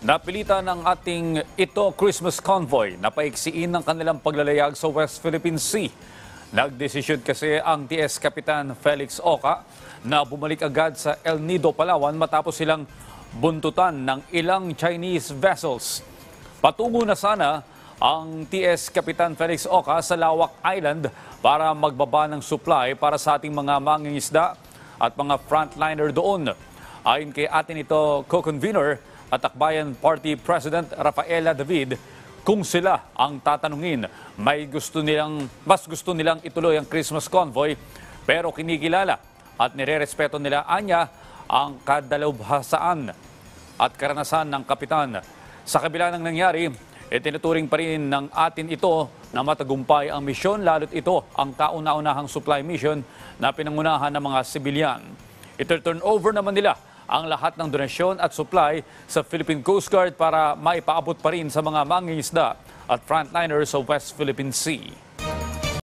Napilitan ng ating Ito Christmas Convoy na paiksiin ng kanilang paglalayag sa West Philippine Sea. Nagdesisyon kasi ang TS Kapitan Felix Oca na bumalik agad sa El Nido, Palawan matapos silang buntutan ng ilang Chinese vessels. Patungo na sana ang TS Kapitan Felix Oca sa Lawak Island para magbaba ng supply para sa ating mga mangingisda at mga frontliner doon. Ayon kay atin ito co-convener at Akbayan Party President Rafaela David kung sila ang tatanungin. May gusto nilang, mas gusto nilang ituloy ang Christmas convoy pero kinikilala at nirerespeto nila anya ang kadalubhasaan at karanasan ng kapitan. Sa kabila ng nangyari, itinuturing pa rin ng atin ito na matagumpay ang misyon lalo't ito ang kauna-unahang supply mission na pinangunahan ng mga sibilyan. Ito turn over naman nila ang lahat ng donasyon at supply sa Philippine Coast Guard para maipaabot pa rin sa mga mangingisda at frontliners sa West Philippine Sea.